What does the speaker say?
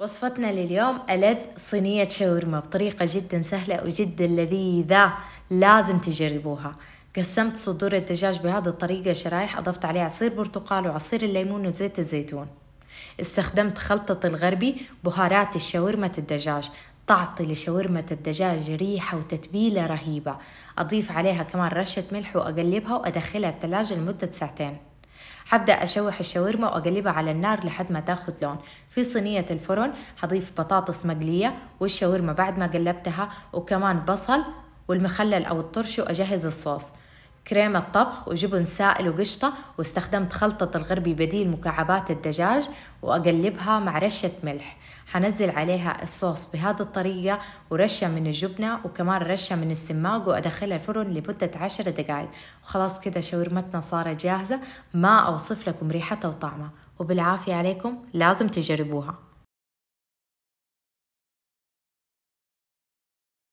وصفتنا لليوم ألذ صينية شاورما بطريقة جدا سهلة وجدا لذيذة لازم تجربوها قسمت صدور الدجاج بهذه الطريقة شرايح أضفت عليه عصير برتقال وعصير الليمون وزيت الزيتون استخدمت خلطة الغربي بهارات الشاورمة الدجاج تعطي لشاورمة الدجاج ريحة وتتبيلة رهيبة أضيف عليها كمان رشة ملح وأقلبها وأدخلها الثلاجة لمدة ساعتين حبدأ أشوح الشاورما وأقلبها على النار لحد ما تاخد لون في صينية الفرن حضيف بطاطس مقلية والشاورما بعد ما قلبتها وكمان بصل والمخلل أو الطرش وأجهز الصوص كريمة طبخ وجبن سائل وقشطة واستخدمت خلطة الغربي بديل مكعبات الدجاج وأقلبها مع رشة ملح حنزل عليها الصوص بهذه الطريقة ورشة من الجبنة وكمان رشة من السماق وأدخلها الفرن لمدة عشر دقايق وخلاص كده شاورمتنا صارت جاهزة ما أوصف لكم ريحتها وطعمها وبالعافية عليكم لازم تجربوها